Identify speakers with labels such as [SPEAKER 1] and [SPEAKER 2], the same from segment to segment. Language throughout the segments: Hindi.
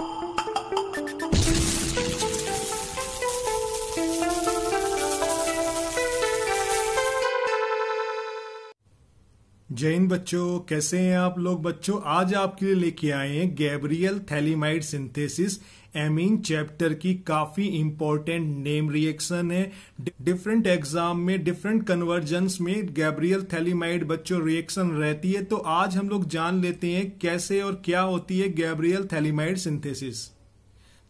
[SPEAKER 1] you जय हिंद बच्चों कैसे हैं आप लोग बच्चों आज आपके लिए लेके आए हैं Gabriel phthalimide synthesis amine chapter की काफी इंपॉर्टेंट नेम रिएक्शन है डिफरेंट एग्जाम में डिफरेंट कन्वर्जन में गैब्रियल थैलीमाइड बच्चों रिएक्शन रहती है तो आज हम लोग जान लेते हैं कैसे और क्या होती है Gabriel phthalimide synthesis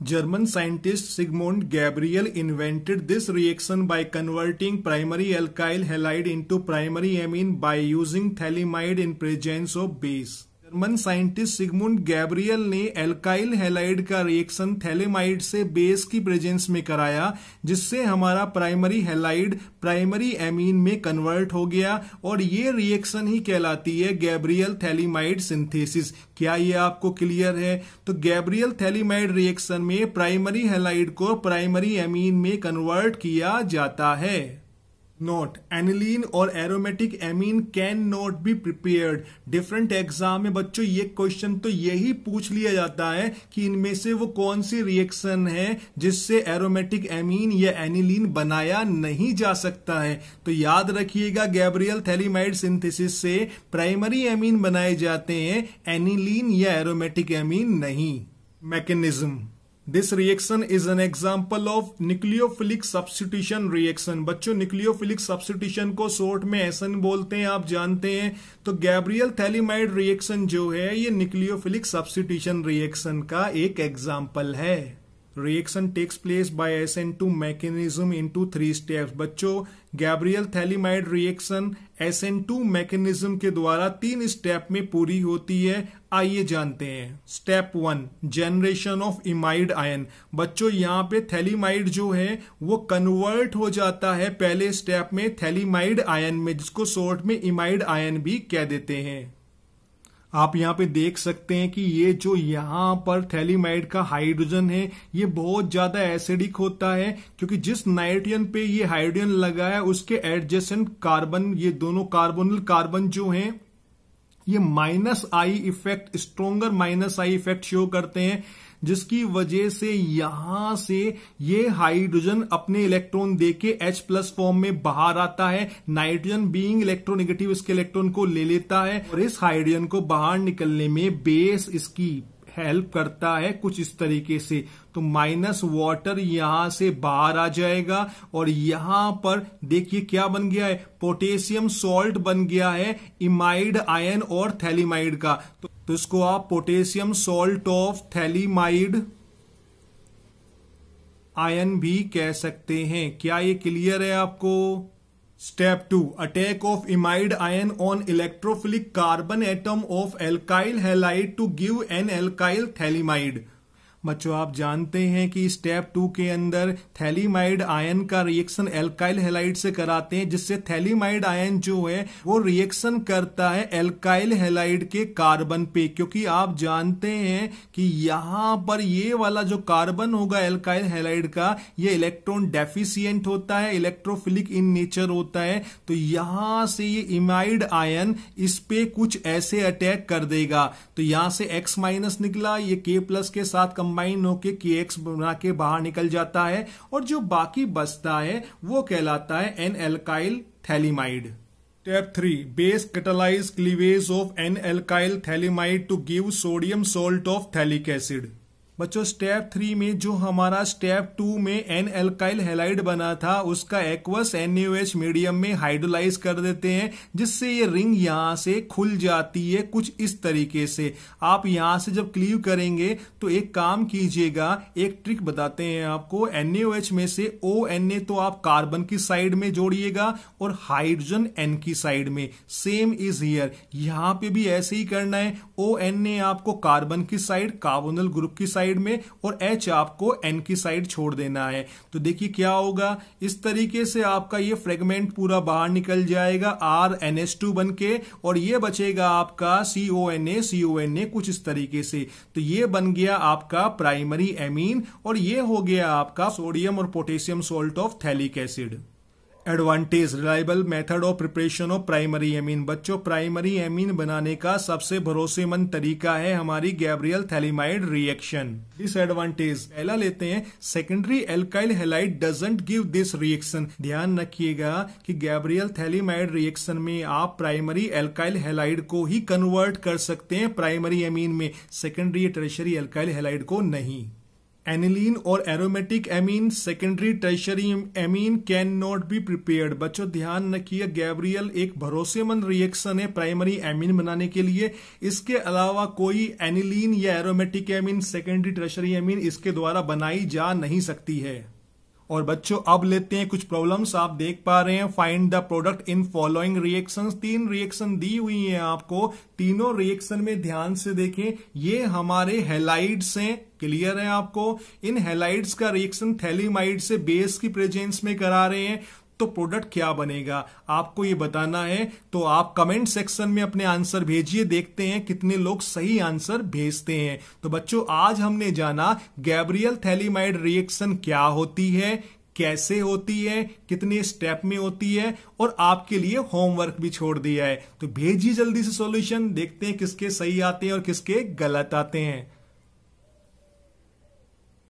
[SPEAKER 1] German scientist Sigmund Gabriel invented this reaction by converting primary alkyl halide into primary amine by using thalamide in presence of base. German scientist Sigmund Gabriel ने एल्काइल हेलाइड का रिएक्शन थैलेमाइड से बेस की प्रेजेंस में कराया जिससे हमारा प्राइमरी हेलाइड प्राइमरी एमीन में कन्वर्ट हो गया और ये रिएक्शन ही कहलाती है गैब्रियल थैलीमाइड सिंथेसिस क्या ये आपको क्लियर है तो गैब्रियल थैलीमाइड रिएक्शन में प्राइमरी हेलाइड को प्राइमरी एमीन में कन्वर्ट किया जाता है नोट एनिलीन और aromatic amine can not be prepared different exam में बच्चों ये क्वेश्चन तो यही पूछ लिया जाता है कि इनमें से वो कौन सी रिएक्शन है जिससे एरोमेटिक एमीन या एनिलीन बनाया नहीं जा सकता है तो याद रखिएगा गैब्रियल थैलीमाइड सिंथेसिस से प्राइमरी एमीन बनाए जाते हैं एनिलीन या एरोमेटिक एमीन नहीं mechanism this reaction is an example of nucleophilic substitution reaction बच्चों न्यूक्लियोफिलिक सब्सिट्यूशन को शोर्ट में एसन बोलते हैं आप जानते हैं तो गैब्रियल थैलीमाइड रिएक्शन जो है ये न्यूक्लियोफिलिक सब्सिट्यूशन रिएक्शन का एक एग्जाम्पल है reaction takes place by S N two mechanism in two three step बच्चों Gabriel phthalimide reaction S N two mechanism के द्वारा तीन स्टेप में पूरी होती है आइए जानते हैं step one generation of imide ion बच्चों यहाँ पे थैलीमाइड जो है वो कन्वर्ट हो जाता है पहले स्टेप में थैलीमाइड आयन में जिसको शॉर्ट में इमाइड आयन भी कह देते हैं आप यहाँ पे देख सकते हैं कि ये जो यहाँ पर थैलीमाइड का हाइड्रोजन है ये बहुत ज्यादा एसिडिक होता है क्योंकि जिस नाइट्रोजन पे ये हाइड्रोजन लगा है उसके एडजेसेंट कार्बन ये दोनों कार्बोनल कार्बन जो हैं ये minus I effect stronger minus I effect show करते हैं जिसकी वजह से यहां से ये हाइड्रोजन अपने इलेक्ट्रॉन देके H प्लस फॉर्म में बाहर आता है नाइट्रोजन बीइंग इलेक्ट्रोनेगेटिव इसके इलेक्ट्रॉन को ले लेता है और इस हाइड्रोजन को बाहर निकलने में बेस इसकी हेल्प करता है कुछ इस तरीके से तो माइनस वाटर यहां से बाहर आ जाएगा और यहां पर देखिए क्या बन गया है पोटेशियम सॉल्ट बन गया है इमाइड आयन और थैलीमाइड का तो तो इसको आप potassium salt of phthalimide ion भी कह सकते हैं क्या ये क्लियर है आपको step two attack of imide ion on electrophilic carbon atom of alkyl halide to give N alkyl phthalimide बच्चों आप जानते हैं कि स्टेप टू के अंदर थैलीमाइड आयन का रिएक्शन एल्काइल हेलाइड से कराते हैं जिससे थैलीमाइड आयन जो है वो रिएक्शन करता है एल्काइल हेलाइड के कार्बन पे क्योंकि आप जानते हैं कि यहां पर ये वाला जो कार्बन होगा एल्काइल हेलाइड का ये इलेक्ट्रॉन डेफिशियंट होता है इलेक्ट्रोफिलिक इन नेचर होता है तो यहां से ये इमाइड आयन इस पे कुछ ऐसे अटैक कर देगा तो यहां से एक्स माइनस निकला ये के प्लस के साथ कम कंबाइन होके के एक्स बना के बाहर निकल जाता है और जो बाकी बचता है वो कहलाता है N alkyl phthalimide step three base catalyse cleavage of N alkyl phthalimide to give sodium salt of phthalic acid बच्चों स्टेप थ्री में जो हमारा स्टेप टू में एन एल्काइल हेलाइड बना था उसका एक्वस एन मीडियम में हाइड्रोलाइज कर देते हैं जिससे ये रिंग यहां से खुल जाती है कुछ इस तरीके से आप यहां से जब क्लीव करेंगे तो एक काम कीजिएगा एक ट्रिक बताते हैं आपको एन में से ओ तो आप कार्बन की साइड में जोड़िएगा और हाइड्रोजन एन की साइड में सेम इज हियर यहां पे भी ऐसे ही करना है ओ आपको कार्बन की साइड कार्बोनल ग्रुप की साइड साइड में और एच आपको एन की साइड छोड़ देना है तो देखिए क्या होगा इस तरीके से आपका ये फ्रेगमेंट पूरा बाहर निकल जाएगा आर एन एस टू बन के और ये बचेगा आपका सी O N A C O N A कुछ इस तरीके से तो ये बन गया आपका प्राइमरी एमीन और ये हो गया आपका सोडियम और potassium salt of phthalic acid advantage reliable method of preparation of primary amine बच्चों प्राइमरी एमीन बनाने का सबसे भरोसेमंद तरीका है हमारी गैब्रियल थैलीमाइड रिएक्शन डिसएडवांटेज पहला लेते हैं secondary alkyl halide doesn't give this reaction ध्यान रखिएगा कि गैब्रियल थैलीमाइड रिएक्शन में आप प्राइमरी एल्काइल हेलाइड को ही कन्वर्ट कर सकते हैं प्राइमरी एमीन में सेकेंडरी ट्रेशरी एल्काइल हेलाइड को नहीं एनिलीन और aromatic amine secondary tertiary amine can not be prepared बच्चों ध्यान रखिए गैब्रियल एक भरोसेमंद रिएक्शन है प्राइमरी एमीन बनाने के लिए इसके अलावा कोई एनिलीन या aromatic amine secondary tertiary amine इसके द्वारा बनाई जा नहीं सकती है और बच्चों अब लेते हैं कुछ प्रॉब्लम्स आप देख पा रहे हैं find the product in following reaction तीन रिएक्शन दी हुई हैं आपको तीनों रिएक्शन में ध्यान से देखें ये हमारे हेलाइड्स हैं क्लियर है आपको इन हेलाइड्स का रिएक्शन थैलीमाइड से बेस की प्रेजेंस में करा रहे हैं तो प्रोडक्ट क्या बनेगा आपको ये बताना है तो आप कमेंट सेक्शन में अपने आंसर भेजिए देखते हैं कितने लोग सही आंसर भेजते हैं तो बच्चों आज हमने जाना गैब्रियल थैलीमाइड रिएक्शन क्या होती है कैसे होती है कितने स्टेप में होती है और आपके लिए होमवर्क भी छोड़ दिया है तो भेजिए जल्दी से सॉल्यूशन देखते हैं किसके सही आते हैं और किसके गलत आते हैं